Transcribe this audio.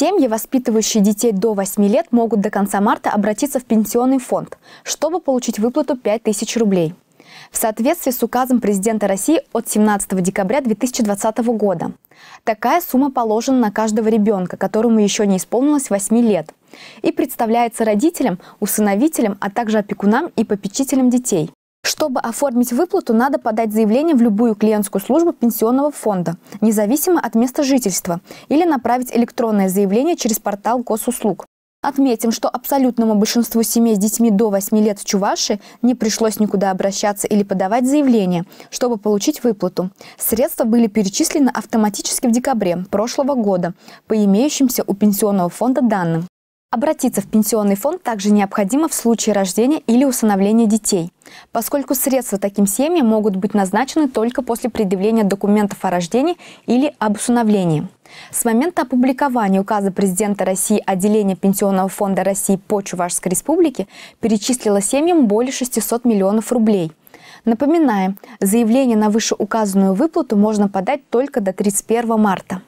Семьи, воспитывающие детей до 8 лет, могут до конца марта обратиться в пенсионный фонд, чтобы получить выплату 5000 рублей. В соответствии с указом президента России от 17 декабря 2020 года. Такая сумма положена на каждого ребенка, которому еще не исполнилось 8 лет, и представляется родителям, усыновителям, а также опекунам и попечителям детей. Чтобы оформить выплату, надо подать заявление в любую клиентскую службу пенсионного фонда, независимо от места жительства, или направить электронное заявление через портал госуслуг. Отметим, что абсолютному большинству семей с детьми до 8 лет в Чуваши не пришлось никуда обращаться или подавать заявление, чтобы получить выплату. Средства были перечислены автоматически в декабре прошлого года по имеющимся у пенсионного фонда данным. Обратиться в пенсионный фонд также необходимо в случае рождения или усыновления детей – поскольку средства таким семьям могут быть назначены только после предъявления документов о рождении или об усыновлении. С момента опубликования указа президента России отделение Пенсионного фонда России по Чувашской республике перечислило семьям более 600 миллионов рублей. Напоминаем, заявление на вышеуказанную выплату можно подать только до 31 марта.